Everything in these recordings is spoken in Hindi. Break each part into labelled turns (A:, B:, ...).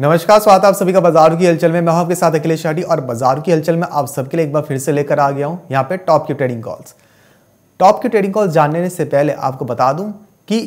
A: नमस्कार स्वागत आप सभी का बाजार की हलचल में मैं हूं आपके साथ अखिलेश शाडी और बाजार की हलचल में आप सबके लिए एक बार फिर से लेकर आ गया हूं यहां पे टॉप की ट्रेडिंग कॉल्स टॉप की ट्रेडिंग कॉल्स जानने से पहले आपको बता दूं कि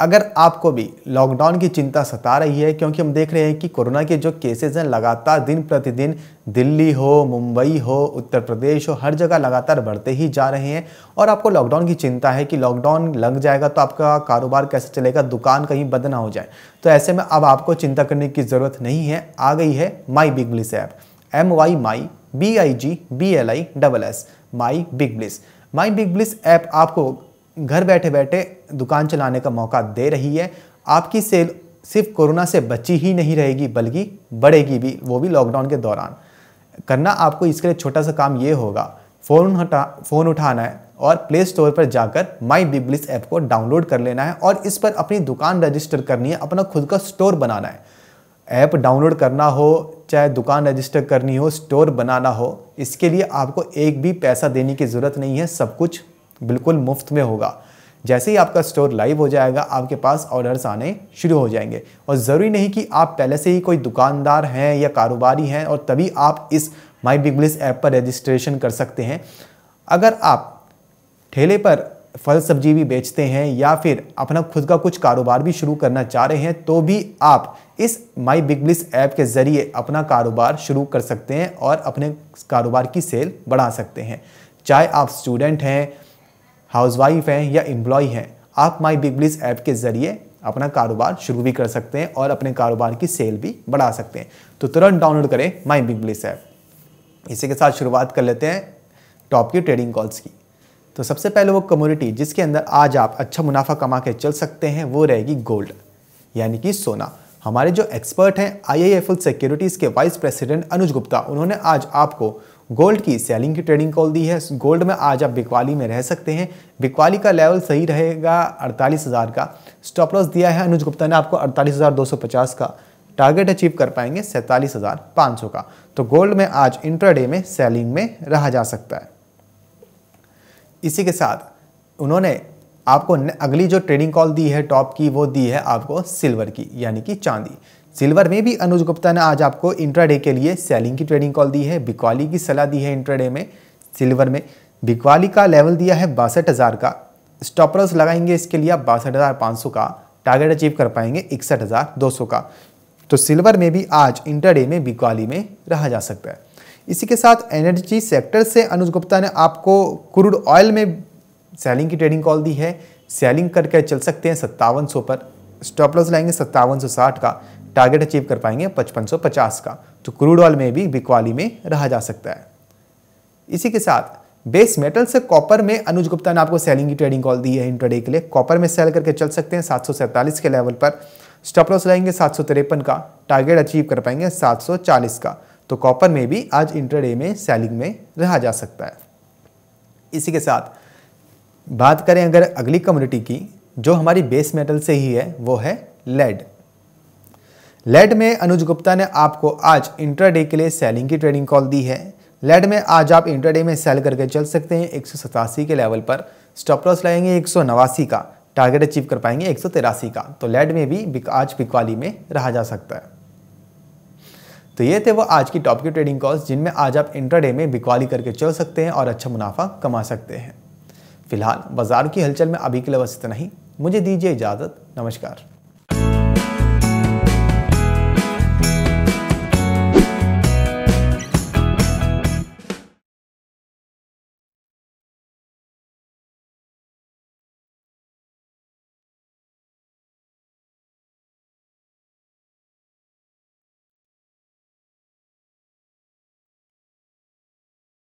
A: अगर आपको भी लॉकडाउन की चिंता सता रही है क्योंकि हम देख रहे हैं कि कोरोना के जो केसेस हैं लगातार दिन प्रतिदिन दिल्ली हो मुंबई हो उत्तर प्रदेश हो हर जगह लगातार बढ़ते ही जा रहे हैं और आपको लॉकडाउन की चिंता है कि लॉकडाउन लग जाएगा तो आपका कारोबार कैसे चलेगा दुकान कहीं बंद ना हो जाए तो ऐसे में अब आपको चिंता करने की ज़रूरत नहीं है आ गई है My Big Bliss app M Y My B I G B L I double S My Big Bliss My Big Bliss app आपको घर बैठे बैठे दुकान चलाने का मौका दे रही है आपकी सेल सिर्फ कोरोना से बची ही नहीं रहेगी बल्कि बढ़ेगी भी वो भी लॉकडाउन के दौरान करना आपको इसके लिए छोटा सा काम ये होगा फ़ोन हटा फ़ोन उठाना है और प्ले स्टोर पर जाकर माई बिबलिस ऐप को डाउनलोड कर लेना है और इस पर अपनी दुकान रजिस्टर करनी है अपना खुद का स्टोर बनाना है ऐप डाउनलोड करना हो चाहे दुकान रजिस्टर करनी हो स्टोर बनाना हो इसके लिए आपको एक भी पैसा देने की ज़रूरत नहीं है सब कुछ बिल्कुल मुफ्त में होगा जैसे ही आपका स्टोर लाइव हो जाएगा आपके पास ऑर्डर्स आने शुरू हो जाएंगे और ज़रूरी नहीं कि आप पहले से ही कोई दुकानदार हैं या कारोबारी हैं और तभी आप इस माई बिग बिलिस ऐप पर रजिस्ट्रेशन कर सकते हैं अगर आप ठेले पर फल सब्जी भी बेचते हैं या फिर अपना खुद का कुछ कारोबार भी शुरू करना चाह रहे हैं तो भी आप इस माई बिग ब्लिस ऐप के ज़रिए अपना कारोबार शुरू कर सकते हैं और अपने कारोबार की सेल बढ़ा सकते हैं चाहे आप स्टूडेंट हैं हाउसवाइफ हैं या एम्प्लॉय हैं आप माई बिग ब्लिस ऐप के ज़रिए अपना कारोबार शुरू भी कर सकते हैं और अपने कारोबार की सेल भी बढ़ा सकते हैं तो तुरंत डाउनलोड करें माई बिग ब्लिस ऐप इसी के साथ शुरुआत कर लेते हैं टॉप की ट्रेडिंग कॉल्स की तो सबसे पहले वो कम्युनिटी जिसके अंदर आज आप अच्छा मुनाफा कमा के चल सकते हैं वो रहेगी गोल्ड यानी कि सोना हमारे जो एक्सपर्ट हैं आईआईएफएल सिक्योरिटीज़ के वाइस प्रेसिडेंट अनुज गुप्ता उन्होंने आज आपको गोल्ड की सेलिंग की ट्रेडिंग कॉल दी है गोल्ड में आज आप बिकवाली में रह सकते हैं बिकवाली का लेवल सही रहेगा अड़तालीस हज़ार का स्टॉप लॉस दिया है अनुज गुप्ता ने आपको अड़तालीस हज़ार दो सौ पचास का टारगेट अचीव कर पाएंगे सैंतालीस हज़ार पाँच सौ का तो गोल्ड में आज इंट्राडे में सेलिंग में रहा जा सकता है इसी के साथ उन्होंने आपको अगली जो ट्रेडिंग कॉल दी है टॉप की वो दी है आपको सिल्वर की यानी कि चांदी सिल्वर में भी अनुज गुप्ता ने आज आपको इंट्राडे के लिए सेलिंग की ट्रेडिंग कॉल दी है बिकवाली की सलाह दी है इंट्राडे में सिल्वर में बिकवाली का लेवल दिया है बासठ हज़ार का स्टॉपरस लगाएंगे इसके लिए आप बासठ हज़ार पाँच सौ का टारगेट अचीव कर पाएंगे इकसठ हज़ार दो सौ का तो सिल्वर में भी आज इंटरडे में बिकवाली में रहा जा सकता है इसी के साथ एनर्जी सेक्टर से अनुज गुप्ता ने आपको क्रूड ऑयल में सेलिंग की ट्रेडिंग कॉल दी है सेलिंग करके चल सकते हैं सत्तावन पर स्टॉप लॉस लाएंगे सत्तावन का टारगेट अचीव कर पाएंगे 5550 का तो क्रूड ऑयल में भी बिकवाली में रहा जा सकता है इसी के साथ बेस मेटल से कॉपर में अनुज गुप्ता ने आपको सेलिंग की ट्रेडिंग कॉल दी है इंट्राडे के लिए कॉपर में सेल करके चल सकते हैं सात के लेवल पर स्टॉप लॉस लाएंगे सात का टारगेट अचीव कर पाएंगे सात का तो कॉपर में भी आज इंट्राडे में सेलिंग में रहा जा सकता है इसी के साथ बात करें अगर अगली कम्युनिटी की जो हमारी बेस मेटल से ही है वो है लेड लेड में अनुज गुप्ता ने आपको आज इंट्राडे के लिए सेलिंग की ट्रेडिंग कॉल दी है लेड में आज आप इंट्राडे में सेल करके चल सकते हैं एक के लेवल पर स्टॉप लॉस लाएंगे एक का टारगेट अचीव कर पाएंगे एक का तो लेड में भी आज बिकवाली में रहा जा सकता है तो ये थे वो आज की टॉप की ट्रेडिंग कॉल्स जिनमें आज आप इंट्राडे में बिकवाली करके चल सकते हैं और अच्छा मुनाफा कमा सकते हैं फिलहाल बाजार की हलचल में अभी के लिए बस इतना ही मुझे दीजिए इजाज़त नमस्कार